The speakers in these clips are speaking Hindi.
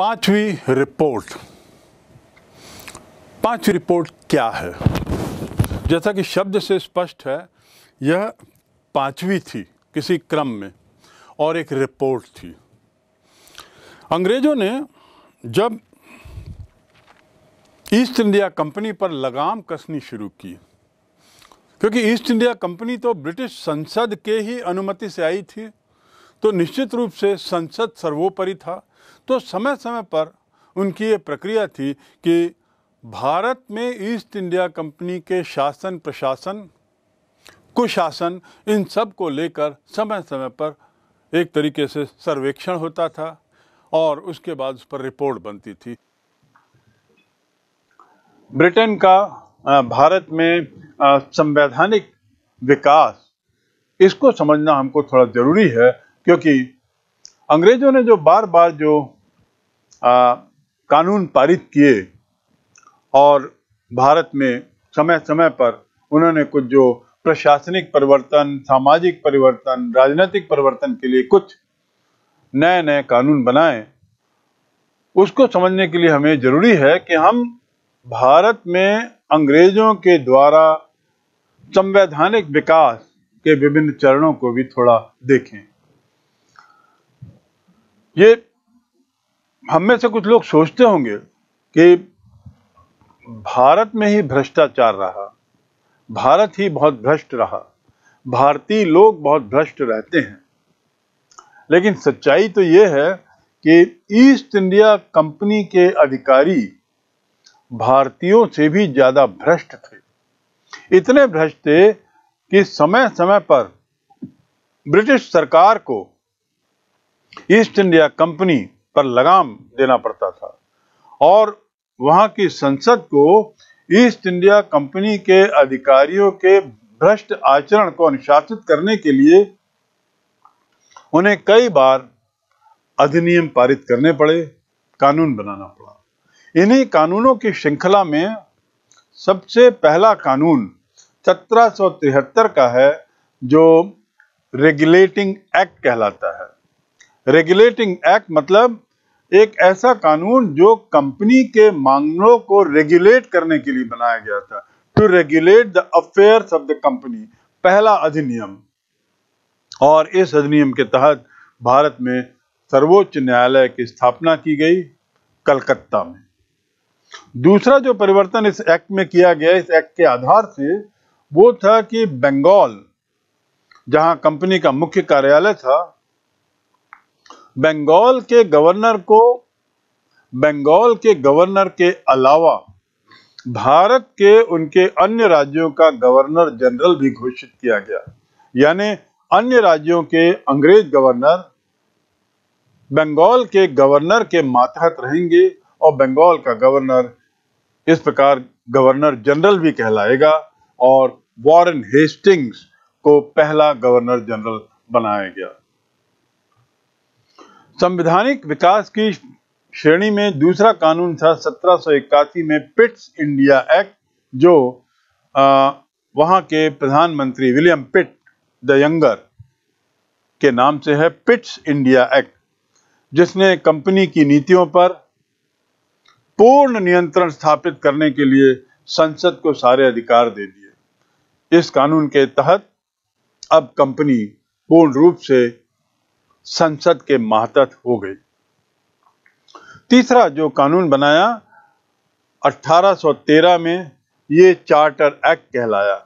पांचवी रिपोर्ट पांचवी रिपोर्ट क्या है जैसा कि शब्द से स्पष्ट है यह पांचवी थी किसी क्रम में और एक रिपोर्ट थी अंग्रेजों ने जब ईस्ट इंडिया कंपनी पर लगाम कसनी शुरू की क्योंकि ईस्ट इंडिया कंपनी तो ब्रिटिश संसद के ही अनुमति से आई थी तो निश्चित रूप से संसद सर्वोपरि था तो समय समय पर उनकी ये प्रक्रिया थी कि भारत में ईस्ट इंडिया कंपनी के शासन प्रशासन कुशासन इन सब को लेकर समय समय पर एक तरीके से सर्वेक्षण होता था और उसके बाद उस पर रिपोर्ट बनती थी ब्रिटेन का भारत में संवैधानिक विकास इसको समझना हमको थोड़ा ज़रूरी है क्योंकि अंग्रेजों ने जो बार बार जो आ, कानून पारित किए और भारत में समय समय पर उन्होंने कुछ जो प्रशासनिक परिवर्तन सामाजिक परिवर्तन राजनीतिक परिवर्तन के लिए कुछ नए नए कानून बनाए उसको समझने के लिए हमें जरूरी है कि हम भारत में अंग्रेजों के द्वारा संवैधानिक विकास के विभिन्न चरणों को भी थोड़ा देखें ये हम में से कुछ लोग सोचते होंगे कि भारत में ही भ्रष्टाचार रहा भारत ही बहुत भ्रष्ट रहा भारतीय लोग बहुत भ्रष्ट रहते हैं लेकिन सच्चाई तो ये है कि ईस्ट इंडिया कंपनी के अधिकारी भारतीयों से भी ज्यादा भ्रष्ट थे इतने भ्रष्ट थे कि समय समय पर ब्रिटिश सरकार को ईस्ट इंडिया कंपनी पर लगाम देना पड़ता था और वहां की संसद को ईस्ट इंडिया कंपनी के अधिकारियों के भ्रष्ट आचरण को अनुशासित करने के लिए उन्हें कई बार अधिनियम पारित करने पड़े कानून बनाना पड़ा इन्हीं कानूनों की श्रृंखला में सबसे पहला कानून सत्रह का है जो रेगुलेटिंग एक्ट कहलाता है रेगुलेटिंग एक्ट मतलब एक ऐसा कानून जो कंपनी के मांगों को रेगुलेट करने के लिए बनाया गया था to regulate the affairs of the company पहला अधिनियम और इस अधिनियम के तहत भारत में सर्वोच्च न्यायालय की स्थापना की गई कलकत्ता में दूसरा जो परिवर्तन इस एक्ट में किया गया इस एक्ट के आधार से वो था कि बंगाल जहां कंपनी का मुख्य कार्यालय था बंगाल के गवर्नर को बंगाल के गवर्नर के अलावा भारत के उनके अन्य राज्यों का गवर्नर जनरल भी घोषित किया गया यानी अन्य राज्यों के अंग्रेज गवर्नर बंगाल के गवर्नर के मातहत रहेंगे और बंगाल का गवर्नर इस प्रकार गवर्नर जनरल भी कहलाएगा और वॉरेन हेस्टिंग्स को पहला गवर्नर जनरल बनाया गया संवैधानिक विकास की श्रेणी में दूसरा कानून था सत्रह में पिट्स इंडिया एक्ट जो आ, वहां के प्रधानमंत्री विलियम पिट द यंगर के नाम से है पिट्स इंडिया एक्ट जिसने कंपनी की नीतियों पर पूर्ण नियंत्रण स्थापित करने के लिए संसद को सारे अधिकार दे दिए इस कानून के तहत अब कंपनी पूर्ण रूप से संसद के महत हो गई तीसरा जो कानून बनाया 1813 में ये चार्टर एक्ट कहलाया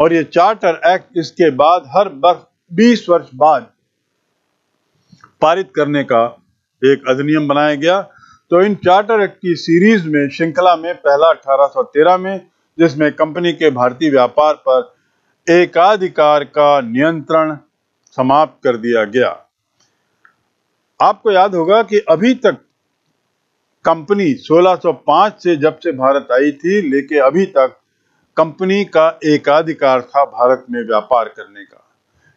और ये चार्टर एक्ट इसके बाद हर वर्ष 20 वर्ष बाद पारित करने का एक अधिनियम बनाया गया तो इन चार्टर एक्ट की सीरीज में श्रृंखला में पहला 1813 में जिसमें कंपनी के भारतीय व्यापार पर एकाधिकार का नियंत्रण समाप्त कर दिया गया आपको याद होगा कि अभी तक कंपनी 1605 से जब से भारत आई थी लेके अभी तक कंपनी का एकाधिकार था भारत में व्यापार करने का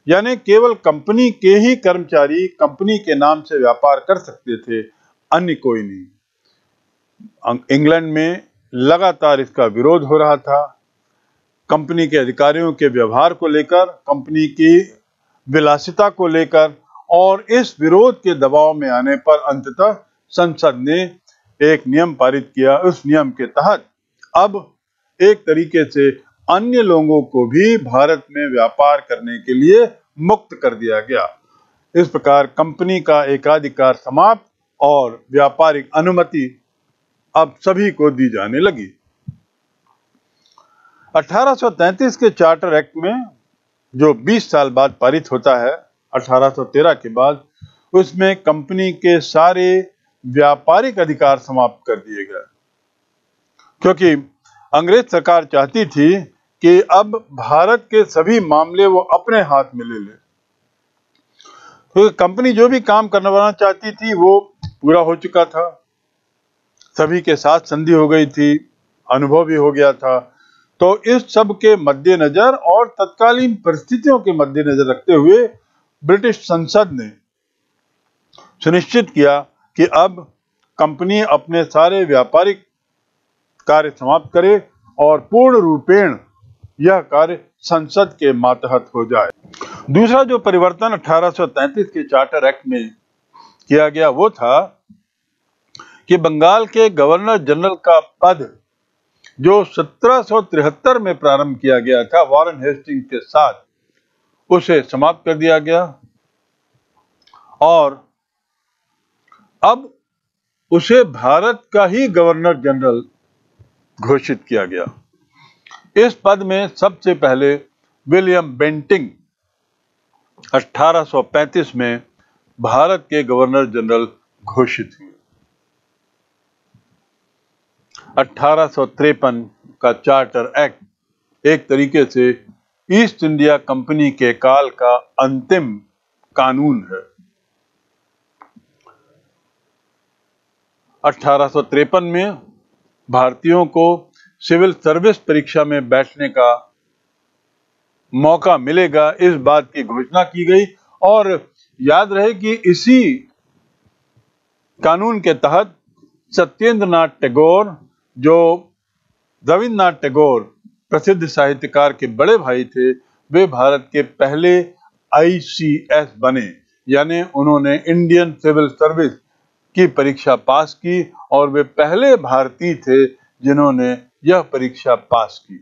यानी केवल कंपनी के ही कर्मचारी कंपनी के नाम से व्यापार कर सकते थे अन्य कोई नहीं अं-, इंग्लैंड में लगातार इसका विरोध हो रहा था कंपनी के अधिकारियों के व्यवहार को लेकर कंपनी की विलासिता को लेकर और इस विरोध के दबाव में आने पर अंततः संसद ने एक नियम पारित किया उस नियम के तहत अब एक तरीके से अन्य लोगों को भी भारत में व्यापार करने के लिए मुक्त कर दिया गया इस प्रकार कंपनी का एकाधिकार समाप्त और व्यापारिक अनुमति अब सभी को दी जाने लगी 1833 के चार्टर एक्ट में जो 20 साल बाद पारित होता है 1813 के बाद उसमें कंपनी के सारे व्यापारिक अधिकार समाप्त कर दिए गए क्योंकि अंग्रेज सरकार चाहती थी कि अब भारत के सभी मामले वो अपने हाथ में ले ले क्योंकि तो कंपनी जो भी काम करवाना चाहती थी वो पूरा हो चुका था सभी के साथ संधि हो गई थी अनुभव भी हो गया था तो इस सब के मद्देनजर और तत्कालीन परिस्थितियों के मद्देनजर रखते हुए ब्रिटिश संसद ने सुनिश्चित किया कि अब कंपनी अपने सारे व्यापारिक कार्य समाप्त करे और पूर्ण रूपेण यह कार्य संसद के मातहत हो जाए दूसरा जो परिवर्तन 1833 के चार्टर एक्ट में किया गया वो था कि बंगाल के गवर्नर जनरल का पद जो 1773 में प्रारंभ किया गया था वॉरेन हेस्टिंग के साथ उसे समाप्त कर दिया गया और अब उसे भारत का ही गवर्नर जनरल घोषित किया गया इस पद में सबसे पहले विलियम बेंटिंग 1835 में भारत के गवर्नर जनरल घोषित हुए अठारह का चार्टर एक्ट एक तरीके से ईस्ट इंडिया कंपनी के काल का अंतिम कानून है अठारह में भारतीयों को सिविल सर्विस परीक्षा में बैठने का मौका मिलेगा इस बात की घोषणा की गई और याद रहे कि इसी कानून के तहत सत्येंद्र नाथ टैगोर जो रविन्द्रनाथ टैगोर प्रसिद्ध साहित्यकार के बड़े भाई थे वे भारत के पहले आईसीएस बने यानी उन्होंने इंडियन सिविल सर्विस की परीक्षा पास की और वे पहले भारतीय थे जिन्होंने यह परीक्षा पास की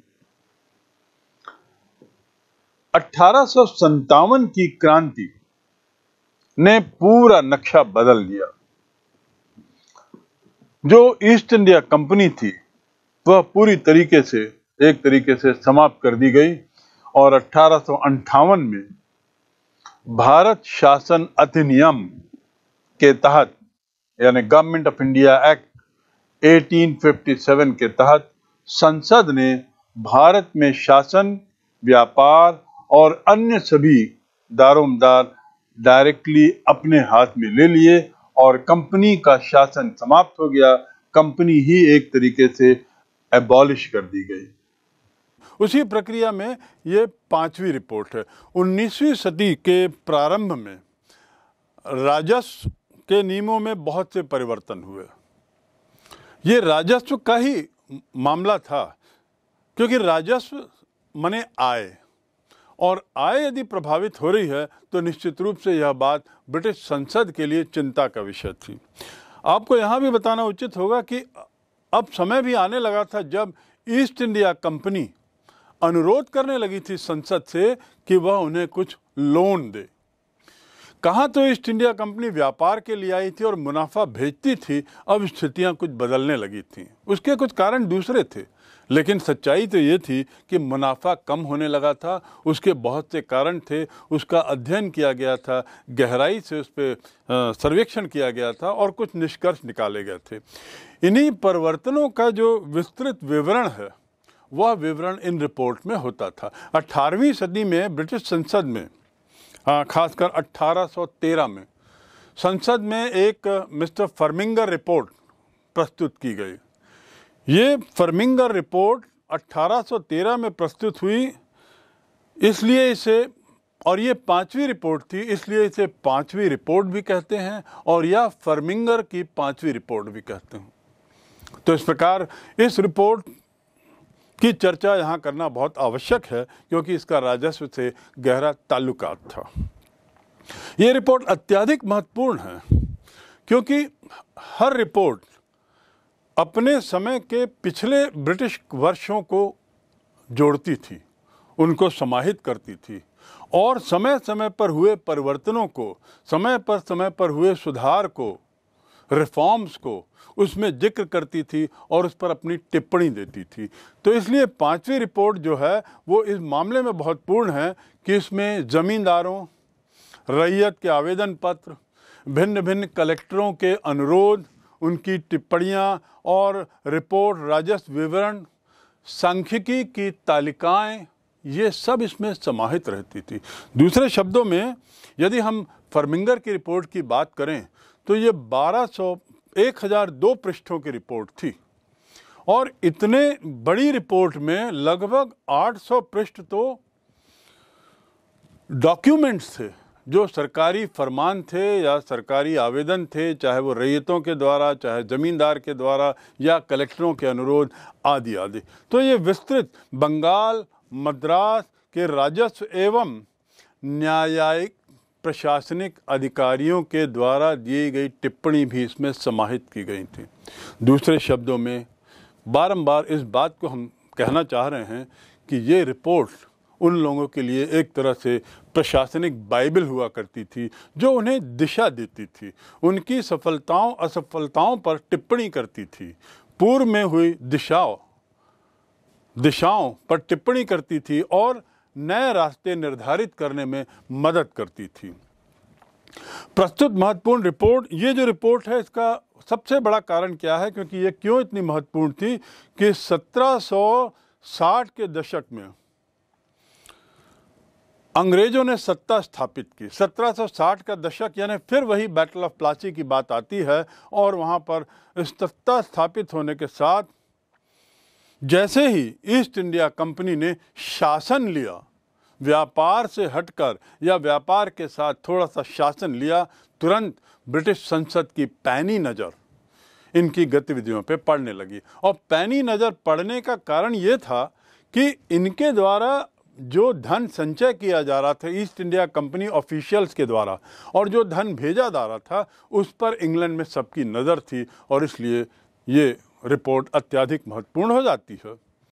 अठारह की क्रांति ने पूरा नक्शा बदल दिया जो ईस्ट इंडिया कंपनी थी वह पूरी तरीके से एक तरीके से समाप्त कर दी गई और अठारह में भारत शासन अधिनियम के तहत यानी गवर्नमेंट ऑफ इंडिया एक्ट 1857 के तहत संसद ने भारत में शासन व्यापार और अन्य सभी दारोमदार डायरेक्टली अपने हाथ में ले लिए और कंपनी का शासन समाप्त हो गया कंपनी ही एक तरीके से एबॉलिश कर दी गई उसी प्रक्रिया में ये पांचवी रिपोर्ट है उन्नीसवीं सदी के प्रारंभ में राजस्व के नियमों में बहुत से परिवर्तन हुए ये राजस्व का ही मामला था क्योंकि राजस्व मने आय और आय यदि प्रभावित हो रही है तो निश्चित रूप से यह बात ब्रिटिश संसद के लिए चिंता का विषय थी आपको यहाँ भी बताना उचित होगा कि अब समय भी आने लगा था जब ईस्ट इंडिया कंपनी अनुरोध करने लगी थी संसद से कि वह उन्हें कुछ लोन दे कहाँ तो ईस्ट इंडिया कंपनी व्यापार के लिए आई थी और मुनाफा भेजती थी अब स्थितियाँ कुछ बदलने लगी थीं उसके कुछ कारण दूसरे थे लेकिन सच्चाई तो ये थी कि मुनाफा कम होने लगा था उसके बहुत से कारण थे उसका अध्ययन किया गया था गहराई से उस पर सर्वेक्षण किया गया था और कुछ निष्कर्ष निकाले गए थे इन्हीं परिवर्तनों का जो विस्तृत विवरण है वह विवरण इन रिपोर्ट में होता था 18वीं सदी में ब्रिटिश संसद में हाँ, खासकर 1813 में संसद में एक मिस्टर फर्मिंगर रिपोर्ट प्रस्तुत की गई ये फर्मिंगर रिपोर्ट 1813 में प्रस्तुत हुई इसलिए इसे और ये पांचवी रिपोर्ट थी इसलिए इसे पांचवी रिपोर्ट भी कहते हैं और यह फर्मिंगर की पांचवी रिपोर्ट भी कहते हैं तो इस प्रकार इस रिपोर्ट की चर्चा यहाँ करना बहुत आवश्यक है क्योंकि इसका राजस्व से गहरा ताल्लुकात था ये रिपोर्ट अत्यधिक महत्वपूर्ण है क्योंकि हर रिपोर्ट अपने समय के पिछले ब्रिटिश वर्षों को जोड़ती थी उनको समाहित करती थी और समय समय पर हुए परिवर्तनों को समय पर समय पर हुए सुधार को रिफॉर्म्स को उसमें जिक्र करती थी और उस पर अपनी टिप्पणी देती थी तो इसलिए पांचवी रिपोर्ट जो है वो इस मामले में बहुत पूर्ण है कि इसमें ज़मींदारों रैयत के आवेदन पत्र भिन्न भिन्न कलेक्टरों के अनुरोध उनकी टिप्पणियाँ और रिपोर्ट राजस्व विवरण सांख्यिकी की तालिकाएं ये सब इसमें समाहित रहती थी दूसरे शब्दों में यदि हम फर्मिंगर की रिपोर्ट की बात करें तो ये 1200 दो पृष्ठों की रिपोर्ट थी और इतने बड़ी रिपोर्ट में लगभग 800 पृष्ठ तो डॉक्यूमेंट्स थे जो सरकारी फरमान थे या सरकारी आवेदन थे चाहे वो रैयतों के द्वारा चाहे ज़मींदार के द्वारा या कलेक्टरों के अनुरोध आदि आदि तो ये विस्तृत बंगाल मद्रास के राजस्व एवं न्यायिक प्रशासनिक अधिकारियों के द्वारा दी गई टिप्पणी भी इसमें समाहित की गई थी दूसरे शब्दों में बारंबार इस बात को हम कहना चाह रहे हैं कि ये रिपोर्ट उन लोगों के लिए एक तरह से प्रशासनिक बाइबल हुआ करती थी जो उन्हें दिशा देती थी उनकी सफलताओं असफलताओं पर टिप्पणी करती थी पूर्व में हुई दिशाओं दिशाओं पर टिप्पणी करती थी और नए रास्ते निर्धारित करने में मदद करती थी प्रस्तुत महत्वपूर्ण रिपोर्ट ये जो रिपोर्ट है इसका सबसे बड़ा कारण क्या है क्योंकि ये क्यों इतनी महत्वपूर्ण थी कि 1760 के दशक में अंग्रेजों ने सत्ता स्थापित की 1760 का दशक यानी फिर वही बैटल ऑफ प्लासी की बात आती है और वहाँ पर सत्ता स्थापित होने के साथ जैसे ही ईस्ट इंडिया कंपनी ने शासन लिया व्यापार से हटकर या व्यापार के साथ थोड़ा सा शासन लिया तुरंत ब्रिटिश संसद की पैनी नज़र इनकी गतिविधियों पर पड़ने लगी और पैनी नज़र पड़ने का कारण ये था कि इनके द्वारा जो धन संचय किया जा रहा था ईस्ट इंडिया कंपनी ऑफिशियल्स के द्वारा और जो धन भेजा जा रहा था उस पर इंग्लैंड में सबकी नज़र थी और इसलिए ये रिपोर्ट अत्याधिक महत्वपूर्ण हो जाती है